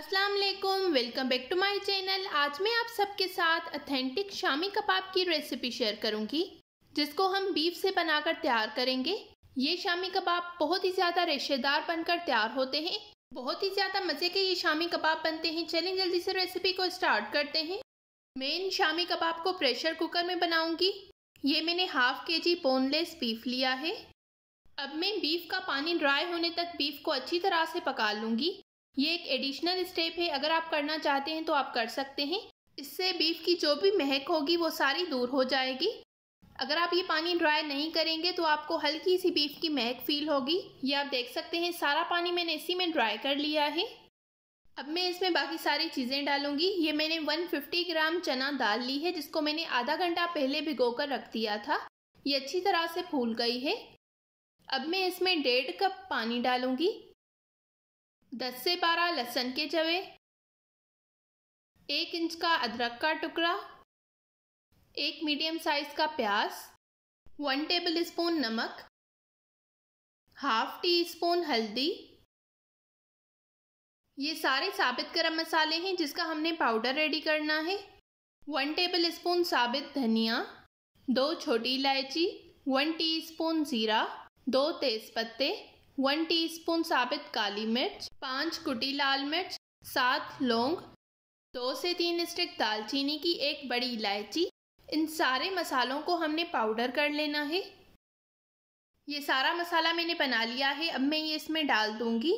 अस्सलाम वालेकुम welcome back to my channel आज मैं आप सबके साथ अथेंटिक शामी कबाब की रेसिपी शेयर करूंगी जिसको हम बीफ से बनाकर तैयार करेंगे ये शामी कबाब बहुत ही ज़्यादा रेशेदार बनकर तैयार होते हैं बहुत ही ज़्यादा मज़े के ये शामी कबाब बनते हैं चलें जल्दी से रेसिपी को स्टार्ट करते हैं मैं इन शामी कबाब को प्रेशर कुकर में बनाऊंगी ये मैंने हाफ के जी बोनलेस बीफ लिया है अब मैं बीफ का पानी ड्राई होने तक बीफ को अच्छी तरह से पका लूँगी ये एक एडिशनल स्टेप है अगर आप करना चाहते हैं तो आप कर सकते हैं इससे बीफ की जो भी महक होगी वो सारी दूर हो जाएगी अगर आप ये पानी ड्राई नहीं करेंगे तो आपको हल्की सी बीफ की महक फील होगी ये आप देख सकते हैं सारा पानी मैंने इसी में ड्राई कर लिया है अब मैं इसमें बाकी सारी चीज़ें डालूंगी ये मैंने 150 ग्राम चना दाल ली है जिसको मैंने आधा घंटा पहले भिगो कर रख दिया था ये अच्छी तरह से फूल गई है अब मैं इसमें डेढ़ कप पानी डालूंगी दस से बारह लहसुन के जवे एक इंच का अदरक का टुकड़ा एक मीडियम साइज का प्याज वन टेबल स्पून नमक हाफ टी स्पून हल्दी ये सारे साबित गरम मसाले हैं जिसका हमने पाउडर रेडी करना है वन टेबल स्पून साबित धनिया दो छोटी इलायची वन टी स्पून जीरा दो तेज़पत्ते वन टीस्पून साबित काली मिर्च पाँच कुटी लाल मिर्च सात लौंग दो से तीन स्टिक दालचीनी की एक बड़ी इलायची इन सारे मसालों को हमने पाउडर कर लेना है ये सारा मसाला मैंने बना लिया है अब मैं ये इसमें डाल दूंगी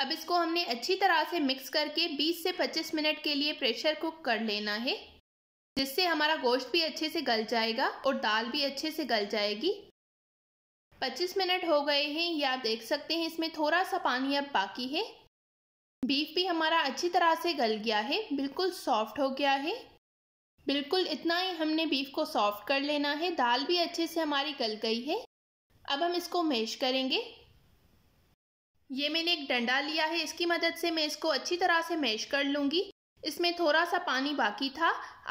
अब इसको हमने अच्छी तरह से मिक्स करके 20 से 25 मिनट के लिए प्रेशर कुक कर लेना है जिससे हमारा गोश्त भी अच्छे से गल जाएगा और दाल भी अच्छे से गल जाएगी 25 मिनट हो गए हैं या देख सकते हैं इसमें थोड़ा सा पानी अब बाकी है बीफ भी हमारा अच्छी तरह से गल गया है बिल्कुल सॉफ्ट हो गया है बिल्कुल इतना ही हमने बीफ को सॉफ्ट कर लेना है दाल भी अच्छे से हमारी गल गई है अब हम इसको मैश करेंगे ये मैंने एक डंडा लिया है इसकी मदद से मैं इसको अच्छी तरह से मैश कर लूँगी इसमें थोड़ा सा पानी बाकी था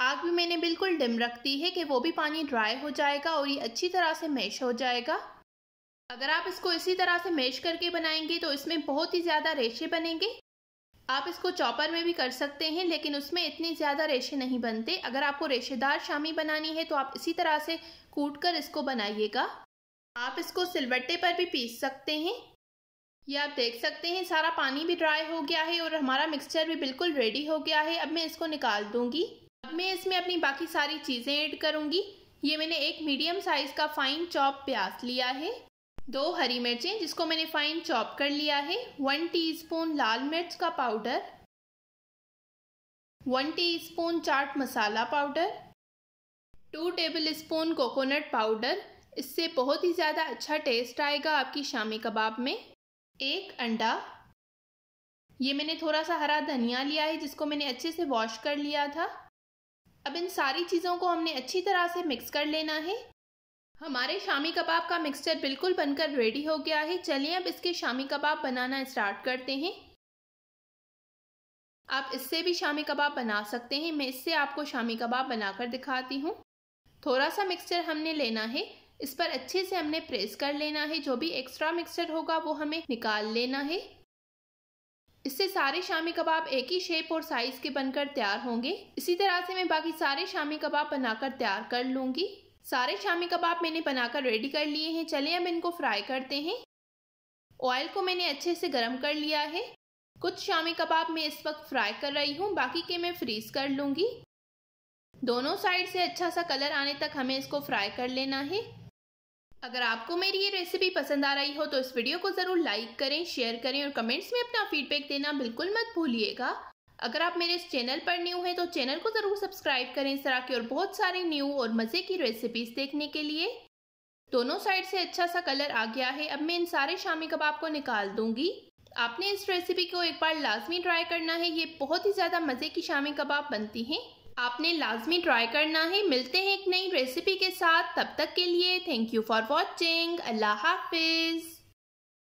आग भी मैंने बिल्कुल डिम रख दी है कि वो भी पानी ड्राई हो जाएगा और ये अच्छी तरह से मैश हो जाएगा अगर आप इसको इसी तरह से मेश करके बनाएंगे तो इसमें बहुत ही ज़्यादा रेशे बनेंगे आप इसको चॉपर में भी कर सकते हैं लेकिन उसमें इतने ज़्यादा रेशे नहीं बनते अगर आपको रेशेदार शामी बनानी है तो आप इसी तरह से कूट कर इसको बनाइएगा आप इसको सिलवट्टे पर भी पीस सकते हैं या आप देख सकते हैं सारा पानी भी ड्राई हो गया है और हमारा मिक्सचर भी बिल्कुल रेडी हो गया है अब मैं इसको निकाल दूंगी अब मैं इसमें अपनी बाकी सारी चीज़ें ऐड करूंगी ये मैंने एक मीडियम साइज़ का फाइन चॉप प्याज लिया है दो हरी मिर्चें जिसको मैंने फाइन चॉप कर लिया है वन टीस्पून लाल मिर्च का powder one teaspoon chaat masala powder two tablespoon coconut powder इससे बहुत ही ज़्यादा अच्छा टेस्ट आएगा आपकी शामी कबाब में एक अंडा ये मैंने थोड़ा सा हरा धनिया लिया है जिसको मैंने अच्छे से वॉश कर लिया था अब इन सारी चीज़ों को हमने अच्छी तरह से मिक्स कर लेना है हमारे शामी कबाब का मिक्सचर बिल्कुल बनकर रेडी हो गया है चलिए अब इसके शामी कबाब बनाना स्टार्ट करते हैं आप इससे भी शामी कबाब बना सकते हैं मैं इससे आपको शामी कबाब बनाकर दिखाती हूँ थोड़ा सा मिक्सचर हमने लेना है इस पर अच्छे से हमने प्रेस कर लेना है जो भी एक्स्ट्रा मिक्सचर होगा वो हमें निकाल लेना है इससे सारे शामी कबाब एक ही शेप और साइज़ के बनकर तैयार होंगे इसी तरह से मैं बाकी सारे शामी कबाब बनाकर तैयार कर लूँगी सारे शामी कबाब मैंने बनाकर रेडी कर लिए हैं चले अब इनको फ्राई करते हैं ऑयल को मैंने अच्छे से गर्म कर लिया है कुछ शामी कबाब मैं इस वक्त फ्राई कर रही हूँ बाकी के मैं फ्रीज कर लूँगी दोनों साइड से अच्छा सा कलर आने तक हमें इसको फ्राई कर लेना है अगर आपको मेरी ये रेसिपी पसंद आ रही हो तो इस वीडियो को ज़रूर लाइक करें शेयर करें और कमेंट्स में अपना फीडबैक देना बिल्कुल मत भूलिएगा अगर आप मेरे इस चैनल पर न्यू हैं तो चैनल को ज़रूर सब्सक्राइब करें इस तरह की और बहुत सारी न्यू और मज़े की रेसिपीज़ देखने के लिए दोनों साइड से अच्छा सा कलर आ गया है अब मैं इन सारे शामी कबाब को निकाल दूंगी आपने इस रेसिपी को एक बार लाजमी ट्राई करना है ये बहुत ही ज़्यादा मज़े की शामी कबाब बनती हैं आपने लाजमी ट्राई करना है मिलते हैं एक नई रेसिपी के साथ तब तक के लिए थैंक यू फॉर वॉचिंग अल्लाह हाफिज़